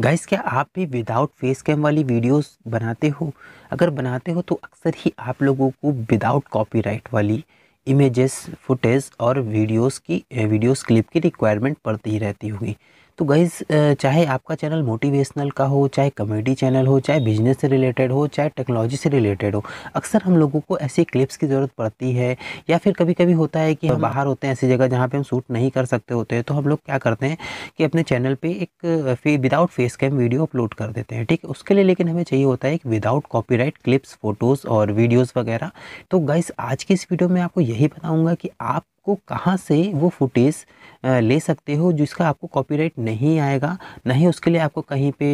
Guys क्या आप भी विदाउट फेस कैम वाली वीडियोस बनाते हो अगर बनाते हो तो अक्सर ही आप लोगों को विदाउट कॉपीराइट वाली इमेजेस फुटेज और वीडियोस की वीडियोस क्लिप की रिक्वायरमेंट पड़ती ही रहती होगी तो गाइज चाहे आपका चैनल मोटिवेशनल का हो चाहे कॉमेडी चैनल हो चाहे बिजनेस से रिलेटेड हो चाहे टेक्नोलॉजी से रिलेटेड हो अक्सर हम लोगों को ऐसे क्लिप्स की ज़रूरत पड़ती है या फिर कभी कभी होता है कि हम हाँ। बाहर होते हैं ऐसी जगह जहाँ पर हम शूट नहीं कर सकते होते हैं तो हम लोग क्या करते हैं कि अपने चैनल पर एक फे, without face cam video upload कर देते हैं ठीक है उसके लिए लेकिन हमें चाहिए होता है एक विदाउट कॉपी क्लिप्स फ़ोटोज़ और वीडियोज़ वगैरह तो गाइज आज की इस वीडियो में आपको यही बताऊँगा कि आप आपको कहाँ से वो फुटेज ले सकते हो जिसका आपको कॉपीराइट नहीं आएगा नहीं उसके लिए आपको कहीं पे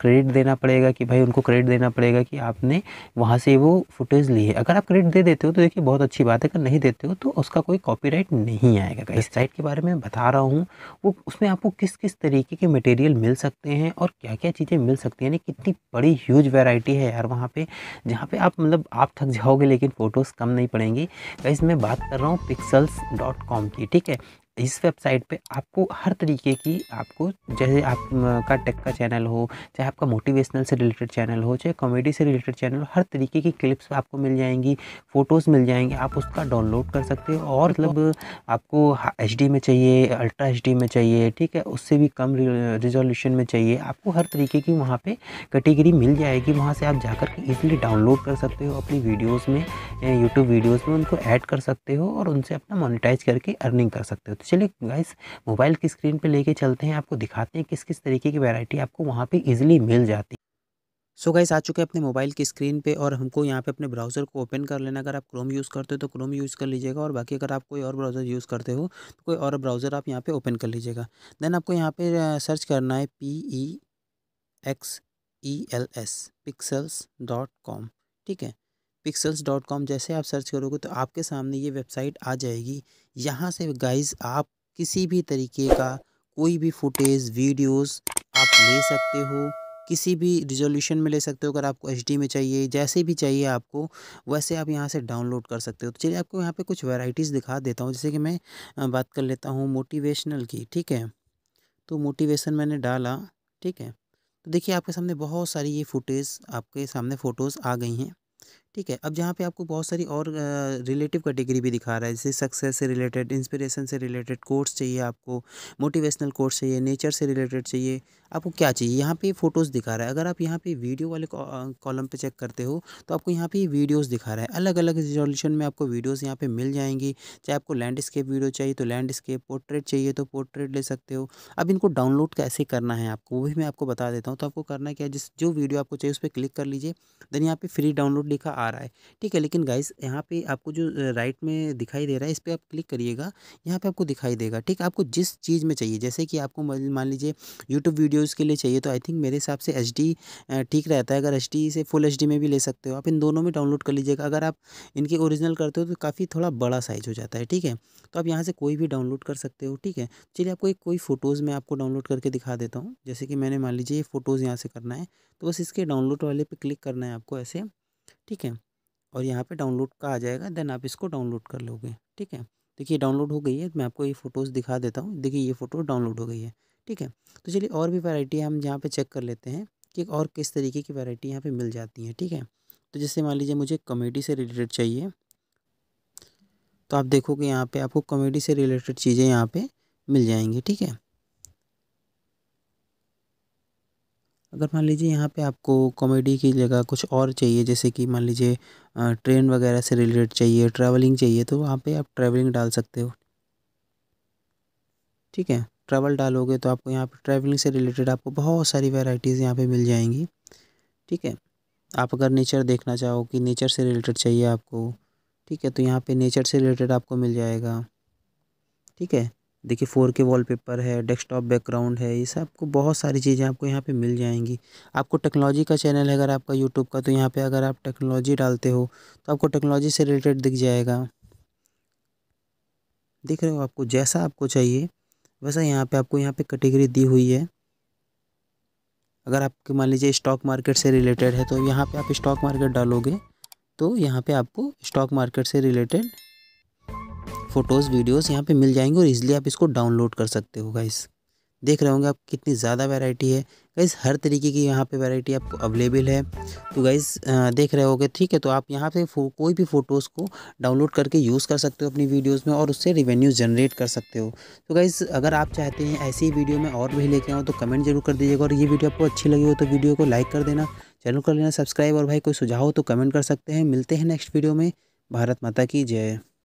क्रेडिट देना पड़ेगा कि भाई उनको क्रेडिट देना पड़ेगा कि आपने वहाँ से वो फुटेज ली है अगर आप क्रेडिट दे देते हो तो देखिए बहुत अच्छी बात है अगर नहीं देते हो तो उसका कोई कॉपीराइट नहीं आएगा इस साइट के बारे में बता रहा हूँ वो उसमें आपको किस किस तरीके के मटेरियल मिल सकते हैं और क्या क्या चीज़ें मिल सकती हैं यानी कितनी बड़ी ह्यूज वेराइटी है यार वहाँ पर जहाँ पर आप मतलब आप थक जाओगे लेकिन फ़ोटोज़ कम नहीं पड़ेंगी गाइस मैं बात कर रहा हूँ पिक्सल्स डॉट कॉम की ठीक है इस वेबसाइट पे आपको हर तरीके की आपको जैसे आपका टेक का चैनल हो चाहे आपका मोटिवेशनल से रिलेटेड चैनल हो चाहे कॉमेडी से रिलेटेड चैनल हो हर तरीके की क्लिप्स आपको मिल जाएंगी फ़ोटोज़ मिल जाएंगे आप उसका डाउनलोड कर सकते हो और मतलब आपको एच में चाहिए अल्ट्रा एच में चाहिए ठीक है उससे भी कम रिजोल्यूशन में चाहिए आपको हर तरीके की वहाँ पर कैटेगरी मिल जाएगी वहाँ से आप जाकर के ईजिली डाउनलोड कर सकते हो अपनी वीडियोज़ में यूट्यूब वीडियोज़ में उनको ऐड कर सकते हो और उनसे अपना मोनिटाइज करके अर्निंग कर सकते हो तो चलिए गाइस मोबाइल की स्क्रीन पे लेके चलते हैं आपको दिखाते हैं किस किस तरीके की वैरायटी आपको वहाँ पे इजीली मिल जाती है सो so गाइस आ चुके हैं अपने मोबाइल की स्क्रीन पे और हमको यहाँ पे अपने ब्राउज़र को ओपन कर लेना अगर आप क्रोम यूज़ करते हो तो क्रोम यूज़ कर लीजिएगा और बाकी अगर आप कोई और ब्राउज़र यूज़ करते हो तो कोई और ब्राउज़र आप यहाँ पे ओपन कर लीजिएगा देन आपको यहाँ पे सर्च करना है P E X E L S Pexels dot com ठीक है पिक्सल्स डॉट कॉम जैसे आप सर्च करोगे तो आपके सामने ये वेबसाइट आ जाएगी यहाँ से गाइज आप किसी भी तरीके का कोई भी फुटेज वीडियोस आप ले सकते हो किसी भी रिजोल्यूशन में ले सकते हो अगर आपको एच में चाहिए जैसे भी चाहिए आपको वैसे आप यहाँ से डाउनलोड कर सकते हो तो चलिए आपको यहाँ पर कुछ वेराइटीज़ दिखा देता हूँ जैसे कि मैं बात कर लेता हूँ मोटिवेशनल की ठीक है तो मोटिवेशन मैंने डाला ठीक है तो देखिए आपके सामने बहुत सारी ये फुटेज आपके सामने फ़ोटोज़ आ गई हैं ठीक है अब जहाँ पे आपको बहुत सारी और रिलेटिव कैटेगरी भी दिखा रहा है जैसे सक्सेस से रिलेटेड इंस्पिरेशन से रिलेटेड कोर्स चाहिए आपको मोटिवेशनल कोर्स चाहिए नेचर से रिलेटेड चाहिए आपको क्या चाहिए यहाँ पे फ़ोटोज़ दिखा रहा है अगर आप यहाँ पे वीडियो वाले कॉलम पे चेक करते हो तो आपको यहाँ पे वीडियोस दिखा रहा है अलग अलग रिजोल्यूशन में आपको वीडियोस यहाँ पे मिल जाएंगी चाहे आपको लैंडस्केप वीडियो चाहिए तो लैंडस्केप पोर्ट्रेट चाहिए तो पोर्ट्रेट ले सकते हो अब इनको डाउनलोड कैसे करना है आपको वो भी मैं आपको बता देता हूँ तो आपको करना क्या जिस जो वीडियो आपको चाहिए उस पर क्लिक कर लीजिए देन यहाँ पर फ्री डाउनलोड लिखा आ रहा है ठीक है लेकिन गाइज यहाँ पर आपको जो राइट में दिखाई दे रहा है इस पर आप क्लिक करिएगा यहाँ पर आपको दिखाई देगा ठीक है आपको जिस चीज़ में चाहिए जैसे कि आपको मान लीजिए यूट्यूब वीडियो वीडियोज़ के लिए चाहिए तो आई थिंक मेरे हिसाब से एच ठीक रहता है अगर एच से फुल एच में भी ले सकते हो आप इन दोनों में डाउनलोड कर लीजिएगा अगर आप इनके ओरिजिनल करते हो तो काफ़ी थोड़ा बड़ा साइज हो जाता है ठीक है तो आप यहाँ से कोई भी डाउनलोड कर सकते हो ठीक है चलिए आपको एक कोई फ़ोटोज़ मैं आपको डाउनलोड करके दिखा देता हूँ जैसे कि मैंने मान लीजिए ये फ़ोटोज़ यहाँ से करना है तो बस इसके डाउनलोड वाले पे क्लिक करना है आपको ऐसे ठीक है और यहाँ पे डाउनलोड का आ जाएगा देन आप इसको डाउनलोड कर लोगे ठीक है देखिए डाउनलोड हो गई है मैं आपको ये फ़ोटोज़ दिखा देता हूँ देखिए ये फ़ोटो डाउनलोड हो गई है ठीक है तो चलिए और भी वैरायटी हम यहाँ पे चेक कर लेते हैं कि और किस तरीके की वैरायटी यहाँ पे मिल जाती है ठीक है तो जैसे मान लीजिए मुझे कॉमेडी से रिलेटेड चाहिए तो आप देखोगे यहाँ पर आपको कॉमेडी से रिलेटेड चीज़ें यहाँ पर मिल जाएंगी ठीक है अगर मान लीजिए यहाँ पे आपको कॉमेडी की जगह कुछ और चाहिए जैसे कि मान लीजिए ट्रेन वगैरह से रिलेटेड चाहिए ट्रैवलिंग चाहिए तो वहाँ पे आप ट्रैवलिंग डाल सकते हो ठीक है ट्रैवल डालोगे तो आपको यहाँ पर ट्रैवलिंग से रिलेटेड आपको बहुत सारी वेराइटीज़ यहाँ पर मिल जाएंगी ठीक है आप अगर नेचर देखना चाहो कि नेचर से रिलेटेड चाहिए आपको ठीक है तो यहाँ पे नेचर से रिलेटेड आपको मिल जाएगा ठीक है देखिए फोर के पेपर है डेस्कटॉप बैकग्राउंड है ये सब आपको बहुत सारी चीज़ें आपको यहाँ पे मिल जाएंगी आपको टेक्नोलॉजी का चैनल है अगर आपका यूट्यूब का तो यहाँ पे अगर आप टेक्नोलॉजी डालते हो तो आपको टेक्नोलॉजी से रिलेटेड दिख जाएगा दिख रहे हो आपको जैसा आपको चाहिए वैसा यहाँ पे आपको यहाँ पे कैटेगरी दी हुई है अगर आपके मान लीजिए स्टॉक मार्केट से रिलेटेड है तो यहाँ पे आप स्टॉक मार्केट डालोगे तो यहाँ पे आपको स्टॉक मार्केट से रिलेटेड फ़ोटोज़ वीडियोज़ यहाँ पे मिल जाएंगे और इजीली आप इसको डाउनलोड कर सकते हो गाइज़ देख रहे होंगे आप कितनी ज़्यादा वैरायटी है गाइज़ हर तरीके की यहाँ पे वैरायटी आपको अवेलेबल है तो गाइज़ देख रहे होगे ठीक है तो आप यहाँ पे कोई भी फ़ोटोज़ को डाउनलोड करके यूज़ कर सकते हो अपनी वीडियोस में और उससे रिवेन्यू जनरेट कर सकते हो तो गाइज़ अगर आप चाहते हैं ऐसी वीडियो में और भी लेके आऊँ तो कमेंट जरूर कर दीजिएगा और ये वीडियो आपको अच्छी लगी हो तो वीडियो को लाइक कर देना चैनल कर लेना सब्सक्राइब और भाई कोई सुझाव हो तो कमेंट कर सकते हैं मिलते हैं नेक्स्ट वीडियो में भारत माता की जय